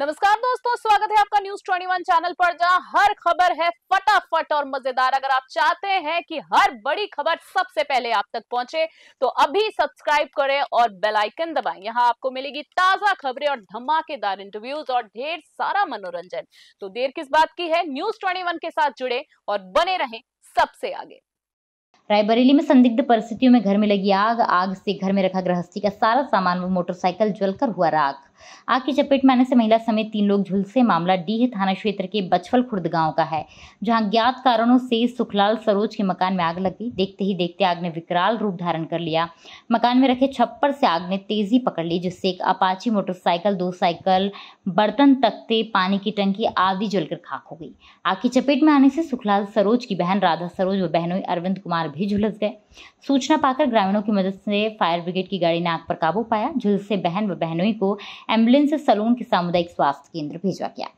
नमस्कार दोस्तों स्वागत है आपका न्यूज ट्वेंटी वन चैनल पर जहां हर खबर है फटाफट और मजेदार अगर आप चाहते हैं कि हर बड़ी खबर सबसे पहले आप तक पहुंचे तो अभी सब्सक्राइब करें और बेल आइकन दबाएं यहां आपको मिलेगी ताजा खबरें और धमाकेदार इंटरव्यूज और ढेर सारा मनोरंजन तो देर किस बात की है न्यूज ट्वेंटी के साथ जुड़े और बने रहे सबसे आगे रायबरेली में संदिग्ध परिस्थितियों में घर में लगी आग आग से घर में रखा गृहस्थी का सारा सामान व मोटरसाइकिल जलकर हुआ राख आग की चपेट में आने से महिला समेत तीन लोग झुलसे मामला डीह थाना क्षेत्र के बचफल खुर्द गांव का है जहां ज्ञात कारणों से सुखलाल सरोज के मकान में आग लग गई देखते ही देखते आग ने विकराल रूप धारण कर लिया मकान में रखे छप्पर से आग ने तेजी पकड़ ली जिससे एक अपाची मोटरसाइकिल दो साइकिल बर्तन तख्ते पानी की टंकी आदि जलकर खाक हो गई आग की चपेट में आने से सुखलाल सरोज की बहन राधा सरोज व बहनोई अरविंद कुमार भी झुलस गए सूचना पाकर ग्रामीणों की मदद से फायर ब्रिगेड की गाड़ी ने आग पर काबू पाया झुलसे बहन व बहनोई को एम्बुलेंस सलून के सामुदायिक स्वास्थ्य केंद्र भेजा गया